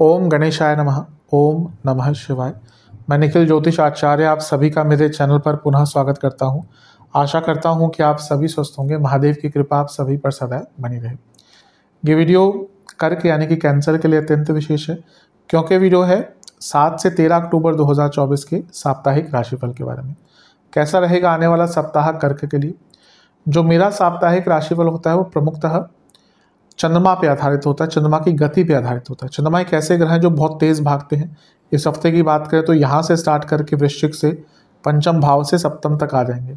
ओम गणेशाय नमः ओम नमः शिवाय मैं निखिल ज्योतिष आचार्य आप सभी का मेरे चैनल पर पुनः स्वागत करता हूं आशा करता हूं कि आप सभी स्वस्थ होंगे महादेव की कृपा आप सभी पर सदैव बनी रहे ये वीडियो कर्क यानी कि कैंसर के लिए अत्यंत विशेष है क्योंकि वीडियो है सात से तेरह अक्टूबर 2024 के साप्ताहिक राशिफल के बारे में कैसा रहेगा आने वाला सप्ताह कर्क के लिए जो मेरा साप्ताहिक राशिफल होता है वो प्रमुखतः चंद्रमा पे आधारित होता है चंद्रमा की गति पे आधारित होता है चंद्रमा एक ऐसे ग्रह हैं जो बहुत तेज़ भागते हैं इस हफ्ते की बात करें तो यहाँ से स्टार्ट करके वृश्चिक से पंचम भाव से सप्तम तक आ जाएंगे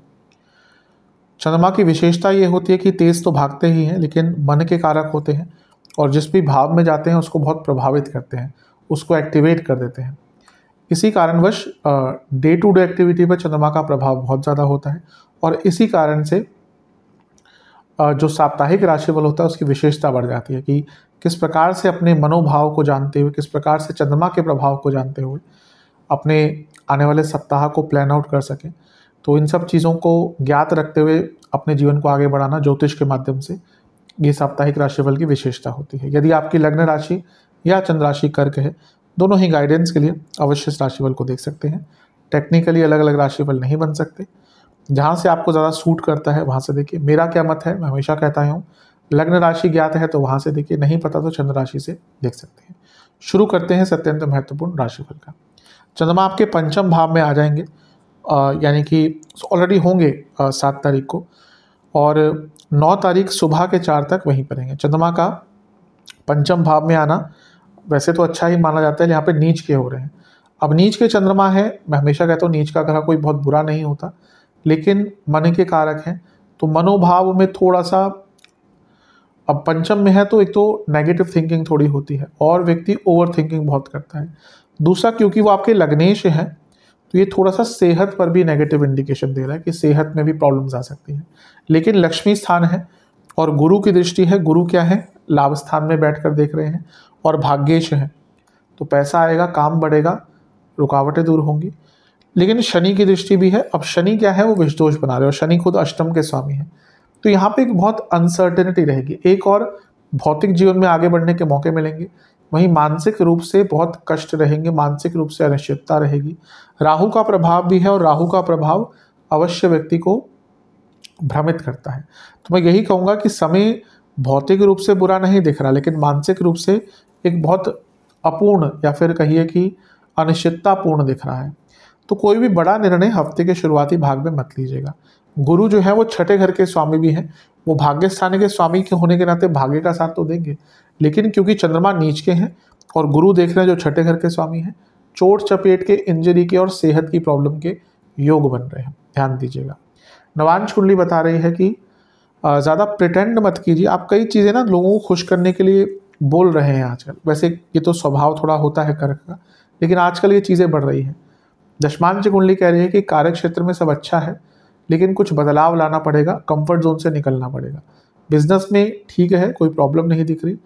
चंद्रमा की विशेषता ये होती है कि तेज़ तो भागते ही हैं लेकिन मन के कारक होते हैं और जिस भी भाव में जाते हैं उसको बहुत प्रभावित करते हैं उसको एक्टिवेट कर देते हैं इसी कारणवश डे टू डे एक्टिविटी पर चंद्रमा का प्रभाव बहुत ज़्यादा होता है और इसी कारण से जो साप्ताहिक राशिफल होता है उसकी विशेषता बढ़ जाती है कि किस प्रकार से अपने मनोभाव को जानते हुए किस प्रकार से चंद्रमा के प्रभाव को जानते हुए अपने आने वाले सप्ताह को प्लान आउट कर सकें तो इन सब चीज़ों को ज्ञात रखते हुए अपने जीवन को आगे बढ़ाना ज्योतिष के माध्यम से ये साप्ताहिक राशिफल की विशेषता होती है यदि आपकी लग्न राशि या चंद्र राशि कर्क है दोनों ही गाइडेंस के लिए अवश्य इस राशिफल को देख सकते हैं टेक्निकली अलग अलग राशिफल नहीं बन सकते जहाँ से आपको ज़्यादा सूट करता है वहाँ से देखिए मेरा क्या मत है मैं हमेशा कहता हूँ लग्न राशि ज्ञात है तो वहाँ से देखिए नहीं पता तो चंद्र राशि से देख सकते हैं शुरू करते हैं सत्यंत महत्वपूर्ण राशिफल का चंद्रमा आपके पंचम भाव में आ जाएंगे यानी कि ऑलरेडी होंगे सात तारीख को और नौ तारीख सुबह के चार तक वहीं पर रहेंगे चंद्रमा का पंचम भाव में आना वैसे तो अच्छा ही माना जाता है यहाँ पे नीच के हो रहे हैं अब नीच के चंद्रमा है मैं हमेशा कहता हूँ नीच का ग्रह कोई बहुत बुरा नहीं होता लेकिन मन के कारक हैं तो मनोभाव में थोड़ा सा अब पंचम में है तो एक तो नेगेटिव थिंकिंग थोड़ी होती है और व्यक्ति ओवर थिंकिंग बहुत करता है दूसरा क्योंकि वो आपके लग्नेश हैं तो ये थोड़ा सा सेहत पर भी नेगेटिव इंडिकेशन दे रहा है कि सेहत में भी प्रॉब्लम्स आ सकती हैं लेकिन लक्ष्मी स्थान है और गुरु की दृष्टि है गुरु क्या है लाभ स्थान में बैठ कर देख रहे हैं और भाग्येश है तो पैसा आएगा काम बढ़ेगा रुकावटें दूर होंगी लेकिन शनि की दृष्टि भी है अब शनि क्या है वो विषदोष बना रहे और शनि खुद अष्टम के स्वामी है तो यहाँ पे एक बहुत अनसर्टेनिटी रहेगी एक और भौतिक जीवन में आगे बढ़ने के मौके मिलेंगे वहीं मानसिक रूप से बहुत कष्ट रहेंगे मानसिक रूप से अनिश्चितता रहेगी राहु का प्रभाव भी है और राहु का प्रभाव अवश्य व्यक्ति को भ्रमित करता है तो मैं यही कहूँगा कि समय भौतिक रूप से बुरा नहीं दिख रहा लेकिन मानसिक रूप से एक बहुत अपूर्ण या फिर कहिए कि अनिश्चितता पूर्ण दिख रहा है तो कोई भी बड़ा निर्णय हफ्ते के शुरुआती भाग में मत लीजिएगा गुरु जो है वो छठे घर के स्वामी भी हैं वो भाग्य स्थान के स्वामी के होने के नाते भाग्य का साथ तो देंगे लेकिन क्योंकि चंद्रमा नीच के हैं और गुरु देख रहे हैं जो छठे घर के स्वामी हैं चोट चपेट के इंजरी के और सेहत की प्रॉब्लम के योग बन रहे हैं ध्यान दीजिएगा नवांश कुंडली बता रही है कि ज़्यादा प्रिटेंड मत कीजिए आप कई चीज़ें ना लोगों को खुश करने के लिए बोल रहे हैं आजकल वैसे ये तो स्वभाव थोड़ा होता है कर्क का लेकिन आजकल ये चीज़ें बढ़ रही हैं दशमान कुंडली कह रही है कि कार्य क्षेत्र में सब अच्छा है लेकिन कुछ बदलाव लाना पड़ेगा कंफर्ट जोन से निकलना पड़ेगा बिजनेस में ठीक है कोई प्रॉब्लम नहीं दिख रही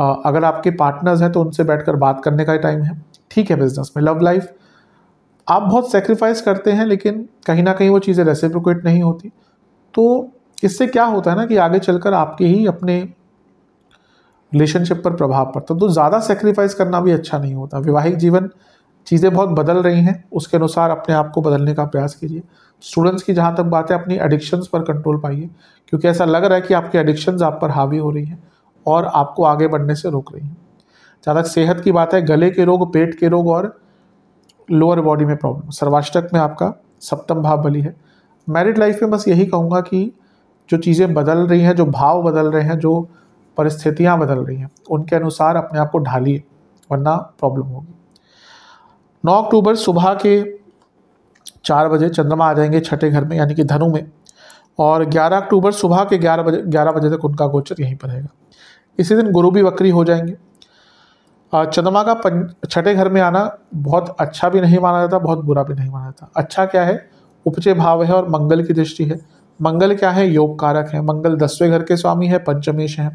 आ, अगर आपके पार्टनर्स हैं तो उनसे बैठकर बात करने का टाइम है ठीक है बिजनेस में लव लाइफ आप बहुत सेक्रीफाइस करते हैं लेकिन कहीं ना कहीं वो चीज़ें रेसिप्रोकेट नहीं होती तो इससे क्या होता है ना कि आगे चलकर आपके ही अपने रिलेशनशिप पर प्रभाव पड़ता तो ज़्यादा सेक्रीफाइस करना भी अच्छा नहीं होता वैवाहिक जीवन चीज़ें बहुत बदल रही हैं उसके अनुसार अपने आप को बदलने का प्रयास कीजिए स्टूडेंट्स की जहाँ तक बात है अपनी एडिक्शंस पर कंट्रोल पाइए क्योंकि ऐसा लग रहा है कि आपकी एडिक्शंस आप पर हावी हो रही हैं और आपको आगे बढ़ने से रोक रही हैं जहाँ तक सेहत की बात है गले के रोग पेट के रोग और लोअर बॉडी में प्रॉब्लम सर्वाष्टक में आपका सप्तम भाव बली है मैरिड लाइफ में बस यही कहूँगा कि जो चीज़ें बदल रही हैं जो भाव बदल रहे हैं जो परिस्थितियाँ बदल रही हैं उनके अनुसार अपने आप को ढालिए वरना प्रॉब्लम होगी 9 अक्टूबर सुबह के चार बजे चंद्रमा आ जाएंगे छठे घर में यानी कि धनु में और 11 अक्टूबर सुबह के 11 बजे ग्यारह बजे तक उनका गोचर यहीं पर रहेगा इसी दिन गुरु भी वक्री हो जाएंगे चंद्रमा का छठे घर में आना बहुत अच्छा भी नहीं माना जाता बहुत बुरा भी नहीं माना जाता अच्छा क्या है उपचय भाव है और मंगल की दृष्टि है मंगल क्या है योग कारक है मंगल दसवें घर के स्वामी है पंचमेश हैं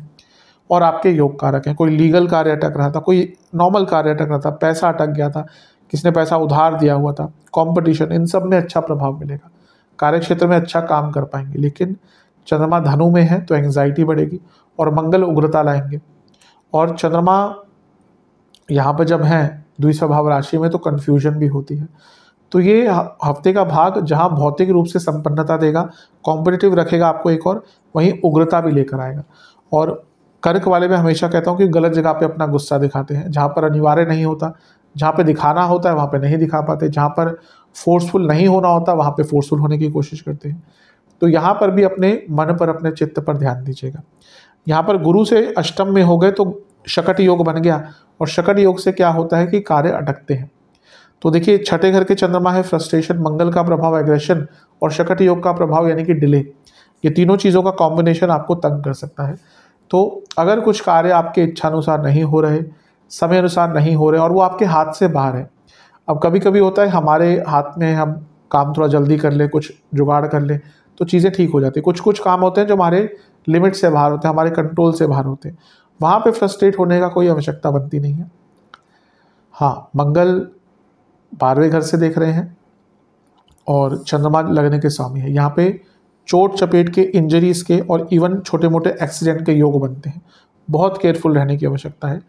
और आपके योग कारक हैं कोई लीगल कार्य अटक रहा था कोई नॉर्मल कार्य अटक रहा था पैसा अटक गया था किसने पैसा उधार दिया हुआ था कंपटीशन इन सब में अच्छा प्रभाव मिलेगा कार्य क्षेत्र में अच्छा काम कर पाएंगे लेकिन चंद्रमा धनु में है तो एंग्जाइटी बढ़ेगी और मंगल उग्रता लाएंगे और चंद्रमा यहाँ पर जब हैं द्विस्वभाव राशि में तो कन्फ्यूजन भी होती है तो ये हफ्ते का भाग जहाँ भौतिक रूप से संपन्नता देगा कॉम्पिटिटिव रखेगा आपको एक और वहीं उग्रता भी लेकर आएगा और कर्क वाले में हमेशा कहता हूँ कि गलत जगह पे अपना गुस्सा दिखाते हैं जहाँ पर अनिवार्य नहीं होता जहाँ पे दिखाना होता है वहाँ पे नहीं दिखा पाते जहाँ पर फोर्सफुल नहीं होना होता वहाँ पे फोर्सफुल होने की कोशिश करते हैं तो यहाँ पर भी अपने मन पर अपने चित्त पर ध्यान दीजिएगा यहाँ पर गुरु से अष्टम में हो गए तो शकट योग बन गया और शकट योग से क्या होता है कि कार्य अटकते हैं तो देखिए छठे घर के चंद्रमा है फ्रस्ट्रेशन मंगल का प्रभाव एग्रेशन और शकट योग का प्रभाव यानी कि डिले ये तीनों चीज़ों का कॉम्बिनेशन आपको तंग कर सकता है तो अगर कुछ कार्य आपके इच्छानुसार नहीं हो रहे समय अनुसार नहीं हो रहे और वो आपके हाथ से बाहर है अब कभी कभी होता है हमारे हाथ में हम काम थोड़ा जल्दी कर लें कुछ जुगाड़ कर लें तो चीज़ें ठीक हो जाती कुछ कुछ काम होते हैं जो हमारे लिमिट से बाहर होते हैं हमारे कंट्रोल से बाहर होते हैं वहाँ पर फ्रस्ट्रेट होने का कोई आवश्यकता बनती नहीं है हाँ मंगल बारहवें घर से देख रहे हैं और चंद्रमा लगने के स्वामी है यहाँ पे चोट चपेट के इंजरीज के और इवन छोटे मोटे एक्सीडेंट के योग बनते हैं बहुत केयरफुल रहने की आवश्यकता है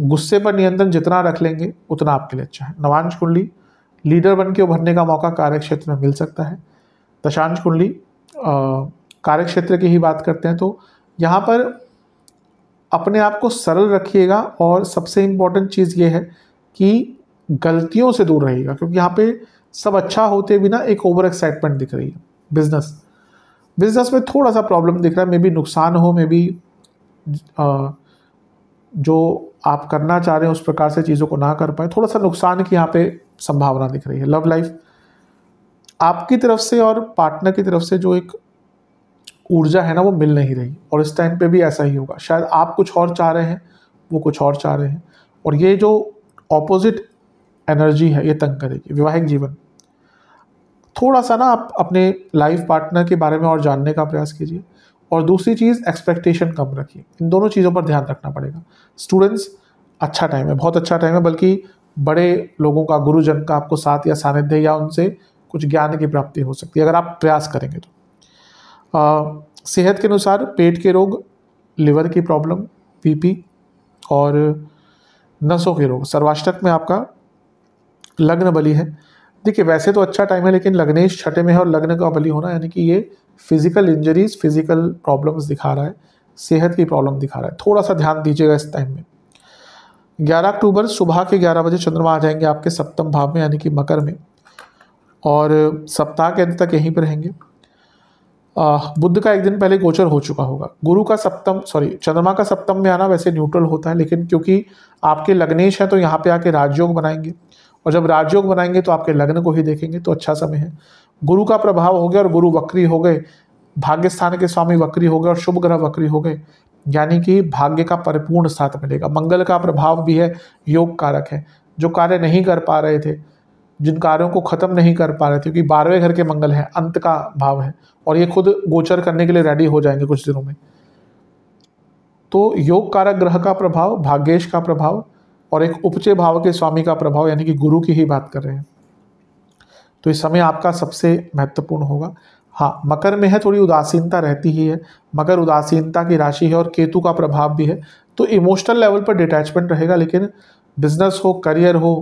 गुस्से पर नियंत्रण जितना रख लेंगे उतना आपके लिए अच्छा है नवांश कुंडली लीडर बन के उभरने का मौका कार्यक्षेत्र में मिल सकता है दशांश कुंडली कार्यक्षेत्र की ही बात करते हैं तो यहाँ पर अपने आप को सरल रखिएगा और सबसे इम्पॉर्टेंट चीज़ ये है कि गलतियों से दूर रहिएगा क्योंकि यहाँ पे सब अच्छा होते भी ना एक ओवर एक्साइटमेंट दिख रही है बिजनेस बिजनेस में थोड़ा सा प्रॉब्लम दिख रहा है मे बी नुकसान हो मे बी जो आप करना चाह रहे हैं उस प्रकार से चीज़ों को ना कर पाए थोड़ा सा नुकसान की यहाँ पे संभावना दिख रही है लव लाइफ आपकी तरफ से और पार्टनर की तरफ से जो एक ऊर्जा है ना वो मिल नहीं रही और इस टाइम पे भी ऐसा ही होगा शायद आप कुछ और चाह रहे हैं वो कुछ और चाह रहे हैं और ये जो ऑपोजिट एनर्जी है ये तंग करेगी वैवाहिक जीवन थोड़ा सा ना आप अपने लाइफ पार्टनर के बारे में और जानने का प्रयास कीजिए और दूसरी चीज़ एक्सपेक्टेशन कम रखिए इन दोनों चीज़ों पर ध्यान रखना पड़ेगा स्टूडेंट्स अच्छा टाइम है बहुत अच्छा टाइम है बल्कि बड़े लोगों का गुरुजन का आपको साथ या सानिध्य या उनसे कुछ ज्ञान की प्राप्ति हो सकती है अगर आप प्रयास करेंगे तो आ, सेहत के अनुसार पेट के रोग लिवर की प्रॉब्लम पी और नसों के रोग सर्वाष्टक में आपका लग्न बली है देखिए वैसे तो अच्छा टाइम है लेकिन लग्नेश छठे में है और लग्न का बली होना यानी कि ये फिज़िकल इंजरीज फिज़िकल प्रॉब्लम्स दिखा रहा है सेहत की प्रॉब्लम दिखा रहा है थोड़ा सा ध्यान दीजिएगा इस टाइम में 11 अक्टूबर सुबह के 11 बजे चंद्रमा आ जाएंगे आपके सप्तम भाव में यानी कि मकर में और सप्ताह के अंत तक यहीं पर रहेंगे बुद्ध का एक दिन पहले गोचर हो चुका होगा गुरु का सप्तम सॉरी चंद्रमा का सप्तम में आना वैसे न्यूट्रल होता है लेकिन क्योंकि आपके लग्नेश हैं तो यहाँ पे आके राजयोग बनाएंगे और जब राजयोग बनाएंगे तो आपके लग्न को ही देखेंगे तो अच्छा समय है गुरु का प्रभाव हो गया और गुरु वक्री हो गए भाग्य स्थान के स्वामी वक्री हो गए और शुभ ग्रह वक्री हो गए यानी कि भाग्य का परिपूर्ण साथ मिलेगा मंगल का प्रभाव भी है योग कारक है जो कार्य नहीं कर पा रहे थे जिन कार्यों को खत्म नहीं कर पा रहे थे क्योंकि बारहवें घर के मंगल हैं अंत का भाव है और ये खुद गोचर करने के लिए रेडी हो जाएंगे कुछ दिनों में तो योग कारक ग्रह का प्रभाव भाग्येश का प्रभाव और एक उपचे भाव के स्वामी का प्रभाव यानी कि गुरु की ही बात कर रहे हैं तो इस समय आपका सबसे महत्वपूर्ण होगा हाँ मकर में है थोड़ी उदासीनता रहती ही है मकर उदासीनता की राशि है और केतु का प्रभाव भी है तो इमोशनल लेवल पर डिटैचमेंट रहेगा लेकिन बिजनेस हो करियर हो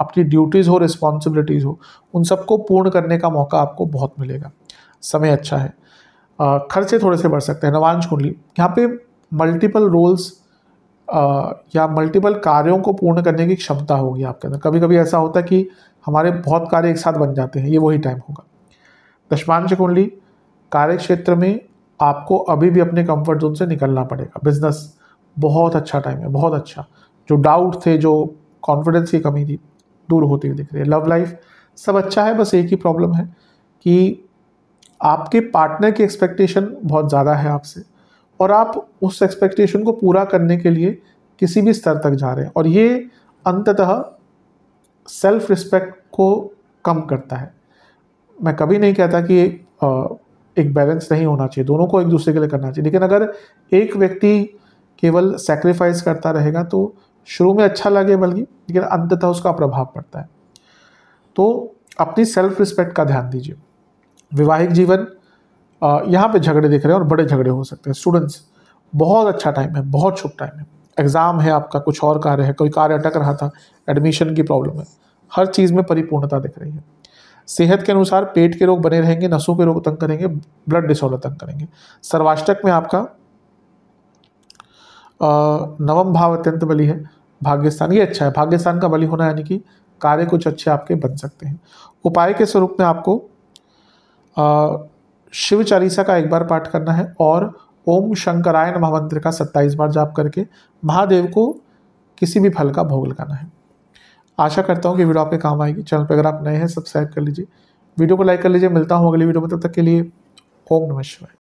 अपनी ड्यूटीज़ हो रिस्पॉन्सिबिलिटीज़ हो उन सबको पूर्ण करने का मौका आपको बहुत मिलेगा समय अच्छा है खर्चे थोड़े से बढ़ सकते हैं नवांश कुंडली यहाँ पे मल्टीपल रोल्स या मल्टीपल कार्यों को पूर्ण करने की क्षमता होगी आपके अंदर कभी कभी ऐसा होता है कि हमारे बहुत कार्य एक साथ बन जाते हैं ये वही टाइम होगा दशमांश कुंडली कार्य क्षेत्र में आपको अभी भी अपने कंफर्ट जोन से निकलना पड़ेगा बिजनेस बहुत अच्छा टाइम है बहुत अच्छा जो डाउट थे जो कॉन्फिडेंस की कमी थी दूर होती हुई दिख रही है लव लाइफ सब अच्छा है बस एक ही प्रॉब्लम है कि आपके पार्टनर की एक्सपेक्टेशन बहुत ज़्यादा है आपसे और आप उस एक्सपेक्टेशन को पूरा करने के लिए किसी भी स्तर तक जा रहे हैं और ये अंततः सेल्फ रिस्पेक्ट को कम करता है मैं कभी नहीं कहता कि एक बैलेंस नहीं होना चाहिए दोनों को एक दूसरे के लिए करना चाहिए लेकिन अगर एक व्यक्ति केवल सेक्रीफाइस करता रहेगा तो शुरू में अच्छा लगे बल्कि लेकिन अंततः उसका प्रभाव पड़ता है तो अपनी सेल्फ रिस्पेक्ट का ध्यान दीजिए विवाहिक जीवन यहाँ पे झगड़े दिख रहे हैं और बड़े झगड़े हो सकते हैं स्टूडेंट्स बहुत अच्छा टाइम है बहुत शुभ टाइम है एग्ज़ाम है आपका कुछ और कार्य है कोई कार्य अटक रहा था एडमिशन की प्रॉब्लम है हर चीज़ में परिपूर्णता दिख रही है सेहत के अनुसार पेट के रोग बने रहेंगे नसों के रोग तंग करेंगे ब्लड डिसऑर्डर तंग करेंगे सर्वाष्टक में आपका नवम भाव अत्यंत बलि है भाग्यस्थान ये अच्छा है भाग्यस्थान का बलि होना यानी कि कार्य कुछ अच्छे आपके बन सकते हैं उपाय के स्वरूप में आपको शिव चालीसा का एक बार पाठ करना है और ओम शंकरायन महामंत्र का सत्ताईस बार जाप करके महादेव को किसी भी फल का भोग लगाना है आशा करता हूँ कि वीडियो आपके काम आएगी चैनल पर अगर आप नए हैं सब्सक्राइब कर लीजिए वीडियो को लाइक कर लीजिए मिलता हूँ अगली वीडियो में तब तक के लिए ओम नमः शिवाय